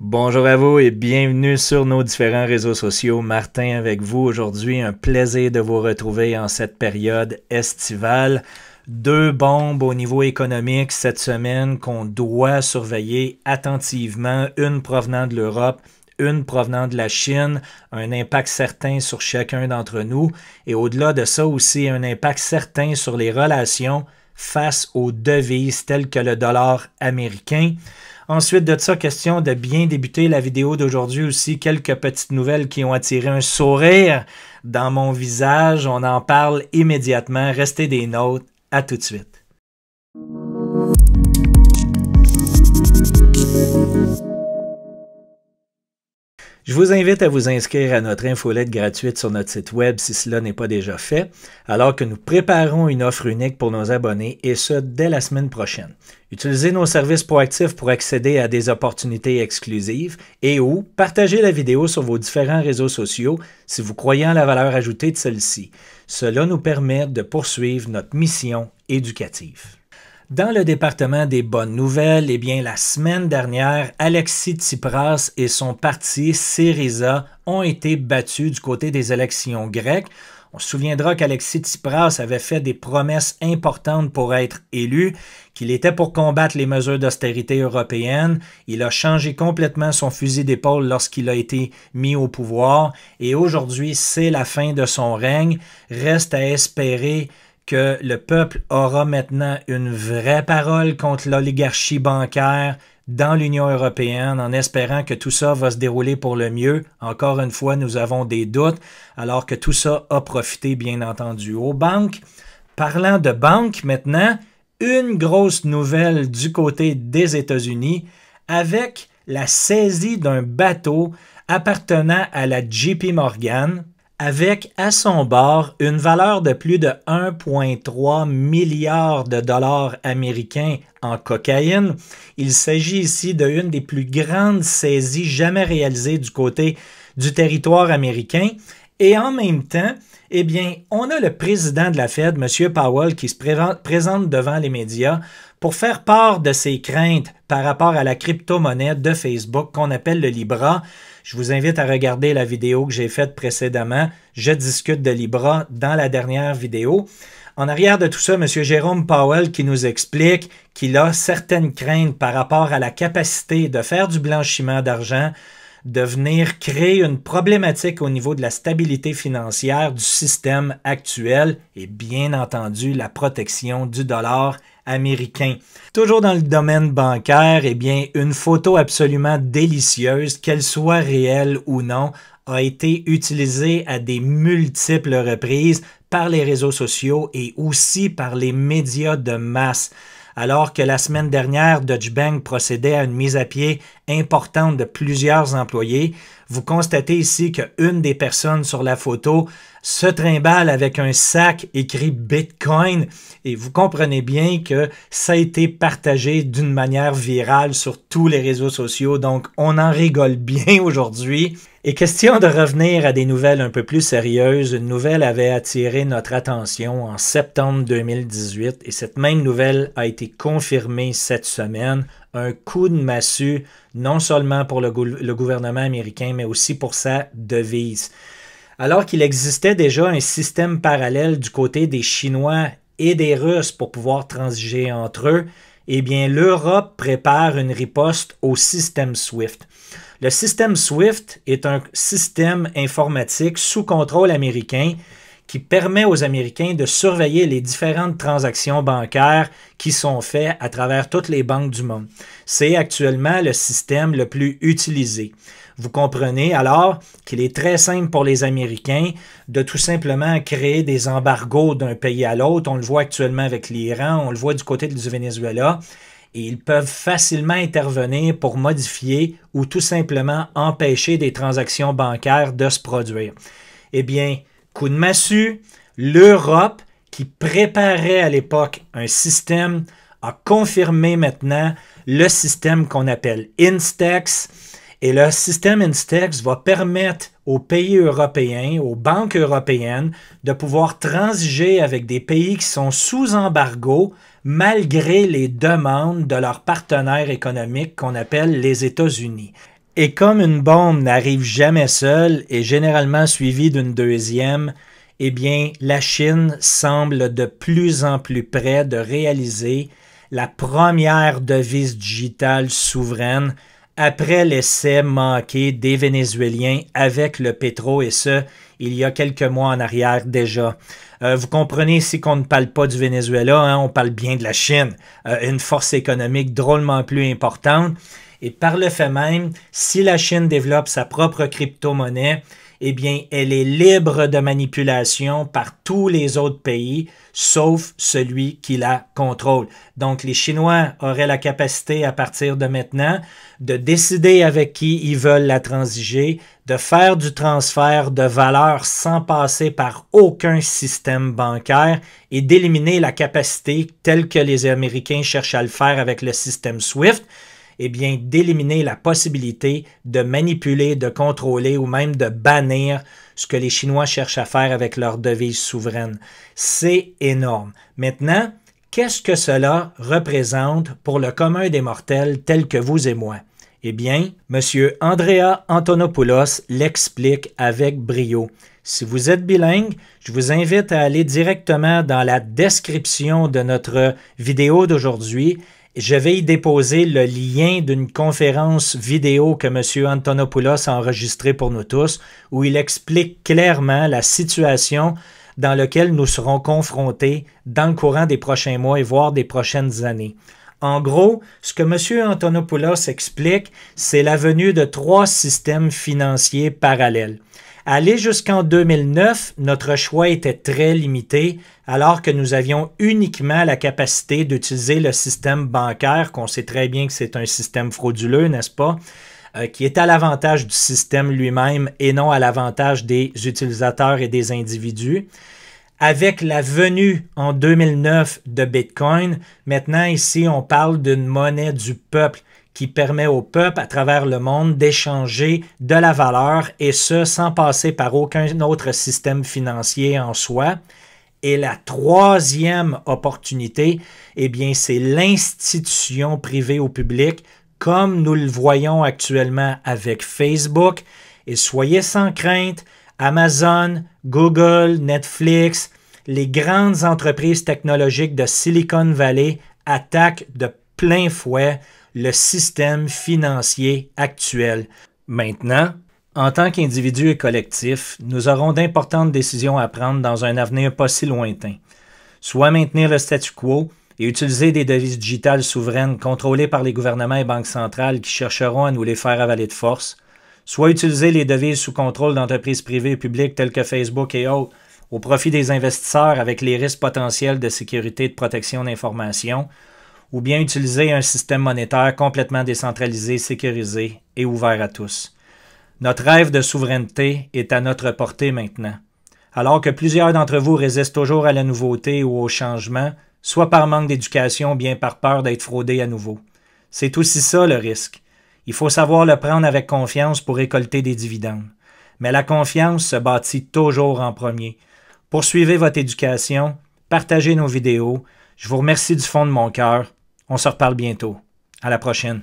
Bonjour à vous et bienvenue sur nos différents réseaux sociaux. Martin avec vous aujourd'hui. Un plaisir de vous retrouver en cette période estivale. Deux bombes au niveau économique cette semaine qu'on doit surveiller attentivement, une provenant de l'Europe une provenant de la Chine, un impact certain sur chacun d'entre nous, et au-delà de ça aussi un impact certain sur les relations face aux devises telles que le dollar américain. Ensuite de ça, question de bien débuter la vidéo d'aujourd'hui aussi. Quelques petites nouvelles qui ont attiré un sourire dans mon visage. On en parle immédiatement. Restez des notes. À tout de suite. Je vous invite à vous inscrire à notre infolette gratuite sur notre site web si cela n'est pas déjà fait, alors que nous préparons une offre unique pour nos abonnés et ce dès la semaine prochaine. Utilisez nos services proactifs pour accéder à des opportunités exclusives et ou partagez la vidéo sur vos différents réseaux sociaux si vous croyez en la valeur ajoutée de celle-ci. Cela nous permet de poursuivre notre mission éducative. Dans le département des bonnes nouvelles, eh bien, la semaine dernière, Alexis Tsipras et son parti Syriza ont été battus du côté des élections grecques. On se souviendra qu'Alexis Tsipras avait fait des promesses importantes pour être élu, qu'il était pour combattre les mesures d'austérité européennes. Il a changé complètement son fusil d'épaule lorsqu'il a été mis au pouvoir et aujourd'hui, c'est la fin de son règne. Reste à espérer que le peuple aura maintenant une vraie parole contre l'oligarchie bancaire dans l'Union européenne en espérant que tout ça va se dérouler pour le mieux. Encore une fois, nous avons des doutes, alors que tout ça a profité, bien entendu, aux banques. Parlant de banques maintenant, une grosse nouvelle du côté des États-Unis avec la saisie d'un bateau appartenant à la JP Morgan avec à son bord une valeur de plus de 1,3 milliard de dollars américains en cocaïne. Il s'agit ici d'une des plus grandes saisies jamais réalisées du côté du territoire américain. Et en même temps, eh bien, on a le président de la Fed, M. Powell, qui se présente devant les médias pour faire part de ses craintes par rapport à la crypto-monnaie de Facebook qu'on appelle le Libra. Je vous invite à regarder la vidéo que j'ai faite précédemment. Je discute de Libra dans la dernière vidéo. En arrière de tout ça, M. Jérôme Powell qui nous explique qu'il a certaines craintes par rapport à la capacité de faire du blanchiment d'argent de venir créer une problématique au niveau de la stabilité financière du système actuel et bien entendu la protection du dollar américain. Toujours dans le domaine bancaire, eh bien, une photo absolument délicieuse, qu'elle soit réelle ou non, a été utilisée à des multiples reprises par les réseaux sociaux et aussi par les médias de masse. Alors que la semaine dernière, Deutsche Bank procédait à une mise à pied importante de plusieurs employés, vous constatez ici qu'une des personnes sur la photo se trimballe avec un sac écrit Bitcoin et vous comprenez bien que ça a été partagé d'une manière virale sur tous les réseaux sociaux, donc on en rigole bien aujourd'hui. Et question de revenir à des nouvelles un peu plus sérieuses, une nouvelle avait attiré notre attention en septembre 2018 et cette même nouvelle a été confirmée cette semaine. Un coup de massue, non seulement pour le, le gouvernement américain, mais aussi pour sa devise. Alors qu'il existait déjà un système parallèle du côté des Chinois et des Russes pour pouvoir transiger entre eux, eh bien l'Europe prépare une riposte au système SWIFT. Le système SWIFT est un système informatique sous contrôle américain qui permet aux Américains de surveiller les différentes transactions bancaires qui sont faites à travers toutes les banques du monde. C'est actuellement le système le plus utilisé. Vous comprenez alors qu'il est très simple pour les Américains de tout simplement créer des embargos d'un pays à l'autre. On le voit actuellement avec l'Iran, on le voit du côté du Venezuela. Et ils peuvent facilement intervenir pour modifier ou tout simplement empêcher des transactions bancaires de se produire. Eh bien, coup de massue, l'Europe, qui préparait à l'époque un système, a confirmé maintenant le système qu'on appelle Instex, et le système Instex va permettre aux pays européens, aux banques européennes, de pouvoir transiger avec des pays qui sont sous embargo malgré les demandes de leurs partenaires économiques qu'on appelle les États-Unis. Et comme une bombe n'arrive jamais seule et généralement suivie d'une deuxième, eh bien, la Chine semble de plus en plus près de réaliser la première devise digitale souveraine après l'essai manqué des Vénézuéliens avec le pétro, et ce, il y a quelques mois en arrière déjà. Euh, vous comprenez ici qu'on ne parle pas du Venezuela, hein, on parle bien de la Chine, euh, une force économique drôlement plus importante. Et par le fait même, si la Chine développe sa propre crypto-monnaie, eh bien, elle est libre de manipulation par tous les autres pays, sauf celui qui la contrôle. Donc, les Chinois auraient la capacité à partir de maintenant de décider avec qui ils veulent la transiger, de faire du transfert de valeur sans passer par aucun système bancaire et d'éliminer la capacité telle que les Américains cherchent à le faire avec le système SWIFT, eh bien, d'éliminer la possibilité de manipuler, de contrôler ou même de bannir ce que les Chinois cherchent à faire avec leur devise souveraine. C'est énorme. Maintenant, qu'est-ce que cela représente pour le commun des mortels tels que vous et moi? Eh bien, M. Andrea Antonopoulos l'explique avec brio. Si vous êtes bilingue, je vous invite à aller directement dans la description de notre vidéo d'aujourd'hui je vais y déposer le lien d'une conférence vidéo que M. Antonopoulos a enregistrée pour nous tous, où il explique clairement la situation dans laquelle nous serons confrontés dans le courant des prochains mois et voire des prochaines années. En gros, ce que M. Antonopoulos explique, c'est la venue de trois systèmes financiers parallèles. Aller jusqu'en 2009, notre choix était très limité alors que nous avions uniquement la capacité d'utiliser le système bancaire, qu'on sait très bien que c'est un système frauduleux, n'est-ce pas, euh, qui est à l'avantage du système lui-même et non à l'avantage des utilisateurs et des individus. Avec la venue en 2009 de Bitcoin, maintenant ici on parle d'une monnaie du peuple qui permet au peuple à travers le monde d'échanger de la valeur et ce sans passer par aucun autre système financier en soi. Et la troisième opportunité, eh bien, c'est l'institution privée au public, comme nous le voyons actuellement avec Facebook. Et soyez sans crainte, Amazon, Google, Netflix, les grandes entreprises technologiques de Silicon Valley attaquent de plein fouet le système financier actuel. Maintenant, en tant qu'individus et collectifs, nous aurons d'importantes décisions à prendre dans un avenir pas si lointain. Soit maintenir le statu quo et utiliser des devises digitales souveraines contrôlées par les gouvernements et banques centrales qui chercheront à nous les faire avaler de force, soit utiliser les devises sous contrôle d'entreprises privées et publiques telles que Facebook et autres au profit des investisseurs avec les risques potentiels de sécurité et de protection d'informations, ou bien utiliser un système monétaire complètement décentralisé, sécurisé et ouvert à tous. Notre rêve de souveraineté est à notre portée maintenant. Alors que plusieurs d'entre vous résistent toujours à la nouveauté ou au changement, soit par manque d'éducation, bien par peur d'être fraudé à nouveau. C'est aussi ça le risque. Il faut savoir le prendre avec confiance pour récolter des dividendes. Mais la confiance se bâtit toujours en premier. Poursuivez votre éducation, partagez nos vidéos. Je vous remercie du fond de mon cœur. On se reparle bientôt. À la prochaine.